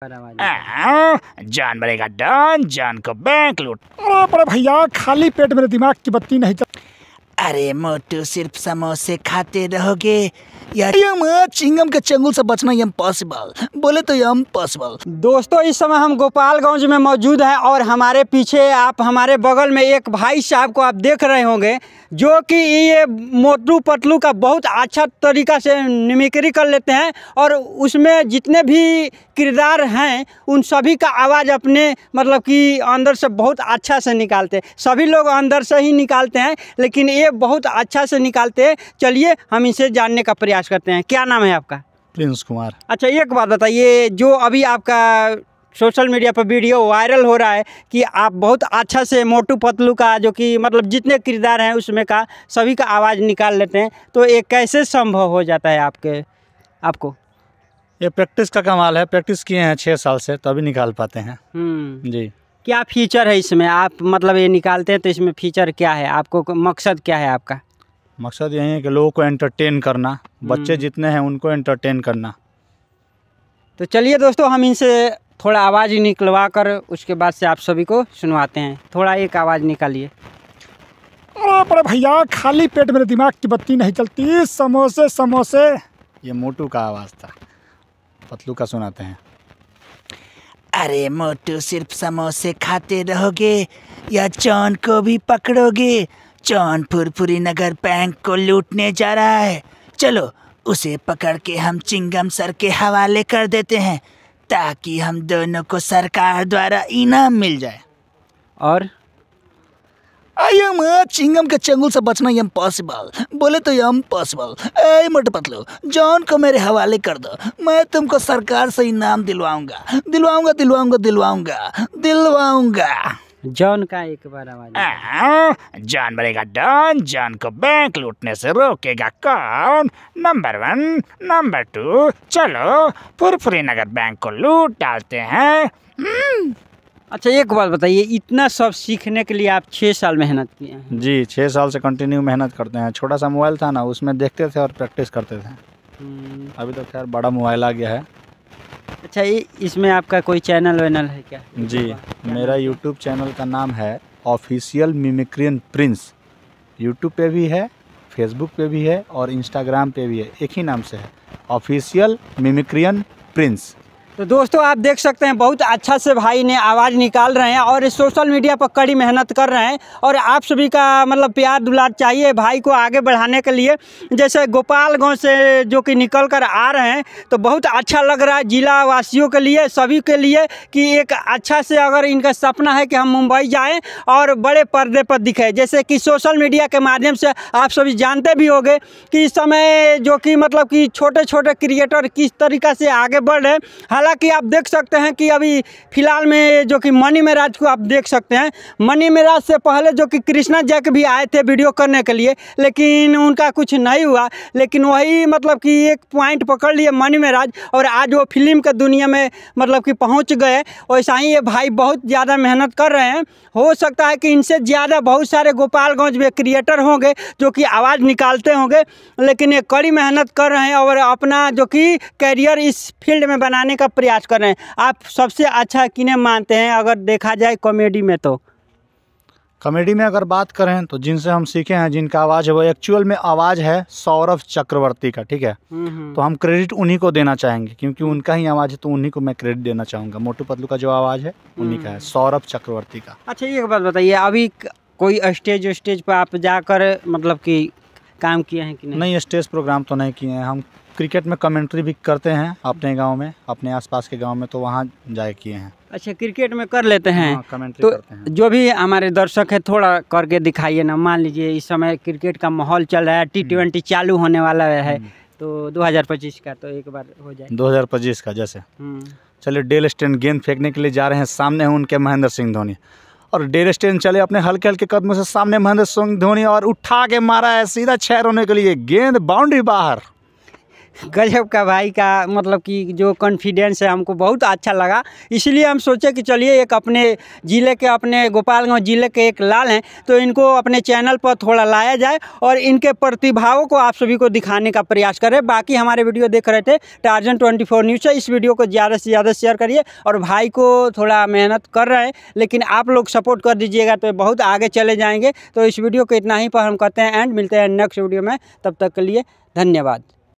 हाँ, जान मरेगा डन जान को बैंक लूट अरे बड़े भैया खाली पेट मेरे दिमाग की बत्ती नहीं चल अरे मोटू सिर्फ समोसे खाते रहोगे चिंगम के चंगुल से बचना इम्पॉसिबल बोले तो इम्पॉसिबल दोस्तों इस समय हम गोपालगंज में मौजूद हैं और हमारे पीछे आप हमारे बगल में एक भाई साहब को आप देख रहे होंगे जो कि ये मोटू पतलू का बहुत अच्छा तरीका से निमिक्री कर लेते हैं और उसमें जितने भी किरदार हैं उन सभी का आवाज़ अपने मतलब कि अंदर से बहुत अच्छा से निकालते हैं सभी लोग अंदर से ही निकालते हैं लेकिन ये बहुत अच्छा से निकालते हैं चलिए हम इसे जानने का प्रयास करते हैं क्या नाम है आपका प्रिंस कुमार अच्छा एक बात बताइए जो अभी आपका सोशल मीडिया पर वीडियो वायरल हो रहा है कि आप बहुत अच्छा से मोटू पतलू का जो कि मतलब जितने किरदार हैं उसमें का सभी का आवाज़ निकाल लेते हैं तो ये कैसे संभव हो जाता है आपके आपको ये प्रैक्टिस का कमाल है प्रैक्टिस किए हैं छः साल से तभी तो निकाल पाते हैं हम्म। जी क्या फीचर है इसमें आप मतलब ये निकालते हैं तो इसमें फीचर क्या है आपको मकसद क्या है आपका मकसद यही है कि लोगों को एंटरटेन करना बच्चे हम्म। जितने हैं उनको एंटरटेन करना तो चलिए दोस्तों हम इनसे थोड़ा आवाज़ निकलवा कर उसके बाद से आप सभी को सुनवाते हैं थोड़ा एक आवाज़ निकालिए अरे भैया खाली पेट मेरे दिमाग की बत्ती नहीं चलती समोसे समोसे ये मोटू का आवाज़ था पतलू का सुनाते हैं अरे मोटू सिर्फ समोसे खाते रहोगे या चौन को भी पकड़ोगे चौन फुरफुरी नगर बैंक को लूटने जा रहा है चलो उसे पकड़ के हम चिंगम सर के हवाले कर देते हैं ताकि हम दोनों को सरकार द्वारा इनाम मिल जाए और आई एम चिंगम के चंगुल से बचना इम्पॉसिबल बोले तो इम्पॉसिबल ए मोटे पतलू जॉन को मेरे हवाले कर दो मैं तुमको सरकार से इनाम दिलवाऊंगा दिलवाऊंगा दिलवाऊंगा दिलवाऊंगा दिलवाऊंगा जॉन का एक बार आवाज जॉन बनेगा डॉन जॉन को बैंक लूटने से रोकेगा कौन नंबर वन नंबर टू चलो फुरफुरी नगर बैंक को लूट डालते हैं अच्छा एक बात बताइए इतना सब सीखने के लिए आप छः साल मेहनत किए हैं जी छः साल से कंटिन्यू मेहनत करते हैं छोटा सा मोबाइल था ना उसमें देखते थे और प्रैक्टिस करते थे हम्म। अभी तो खैर बड़ा मोबाइल आ गया है अच्छा ये इसमें आपका कोई चैनल वैनल है क्या जी क्या मेरा यूट्यूब चैनल का नाम है ऑफिशियल मिमिक्रियन प्रिंस यूट्यूब पे भी है फेसबुक पे भी है और इंस्टाग्राम पे भी है एक ही नाम से है ऑफिशियल मिमिक्रियन प्रिंस तो दोस्तों आप देख सकते हैं बहुत अच्छा से भाई ने आवाज़ निकाल रहे हैं और सोशल मीडिया पर कड़ी मेहनत कर रहे हैं और आप सभी का मतलब प्यार दुलार चाहिए भाई को आगे बढ़ाने के लिए जैसे गोपाल से जो कि निकल कर आ रहे हैं तो बहुत अच्छा लग रहा है जिला वासियों के लिए सभी के लिए कि एक अच्छा से अगर इनका सपना है कि हम मुंबई जाएँ और बड़े पर्दे पर दिखे जैसे कि सोशल मीडिया के माध्यम से आप सभी जानते भी होंगे कि इस समय जो कि मतलब कि छोटे छोटे क्रिएटर किस तरीका से आगे बढ़ रहे हैं हालांकि आप देख सकते हैं कि अभी फिलहाल में जो कि मनी मेराज को आप देख सकते हैं मनी मेराज से पहले जो कि कृष्णा जैक भी आए थे वीडियो करने के लिए लेकिन उनका कुछ नहीं हुआ लेकिन वही मतलब कि एक पॉइंट पकड़ लिए मनी मेराज और आज वो फिल्म के दुनिया में मतलब कि पहुँच गए वैसा ही ये भाई बहुत ज़्यादा मेहनत कर रहे हैं हो सकता है कि इनसे ज़्यादा बहुत सारे गोपालगंज में क्रिएटर होंगे जो कि आवाज़ निकालते होंगे लेकिन ये कड़ी मेहनत कर रहे हैं और अपना जो कि कैरियर इस फील्ड में बनाने का प्रयास कर रहे हैं आप सबसे अच्छा किन्हें मानते हैं अगर देखा जाए कॉमेडी में तो कॉमेडी में अगर बात करें तो जिनसे हम सीखे हैं जिनका आवाज़ है वो एक्चुअल में आवाज़ है सौरभ चक्रवर्ती का ठीक है हम्म, हम्म। तो हम क्रेडिट उन्हीं को देना चाहेंगे क्योंकि उनका ही आवाज़ है तो उन्हीं को मैं क्रेडिट देना चाहूँगा मोटू पतलू का जो आवाज़ है उन्हीं का है हम्म। सौरभ चक्रवर्ती का अच्छा एक बात बताइए अभी कोई स्टेज स्टेज पर आप जाकर मतलब कि काम किए हैं कि नहीं नहीं स्टेज प्रोग्राम तो नहीं किए हैं हम क्रिकेट में कमेंट्री भी करते हैं अपने गांव में अपने आसपास के गांव में तो वहाँ जाए किए हैं अच्छा क्रिकेट में कर लेते हैं कमेंट्री हाँ, तो करते हैं जो भी हमारे दर्शक है थोड़ा करके दिखाइए ना मान लीजिए इस समय क्रिकेट का माहौल चल रहा है टी हम्म। ट्वेंटी चालू होने वाला है हम्म। तो दो का तो एक बार हो जाए दो का जैसे हम्म। चलिए डेल स्टैंड गेंद फेंकने के लिए जा रहे हैं सामने हैं उनके महेंद्र सिंह धोनी और डेल स्टैंड चले अपने हल्के हल्के कदमों से सामने महेंद्र सिंह धोनी और उठा के मारा है सीधा छह रोने के लिए गेंद बाउंड्री बाहर गजब का भाई का मतलब कि जो कॉन्फिडेंस है हमको बहुत अच्छा लगा इसलिए हम सोचे कि चलिए एक अपने ज़िले के अपने गोपालगंज ज़िले के एक लाल हैं तो इनको अपने चैनल पर थोड़ा लाया जाए और इनके प्रतिभाओं को आप सभी को दिखाने का प्रयास करें बाकी हमारे वीडियो देख रहे थे टार्जन ट्वेंटी फोर न्यूज़ से इस वीडियो को ज़्यादा से ज़्यादा शेयर करिए और भाई को थोड़ा मेहनत कर रहे हैं लेकिन आप लोग सपोर्ट कर दीजिएगा तो बहुत आगे चले जाएँगे तो इस वीडियो को इतना ही पर हम कहते हैं एंड मिलते हैं नेक्स्ट वीडियो में तब तक के लिए धन्यवाद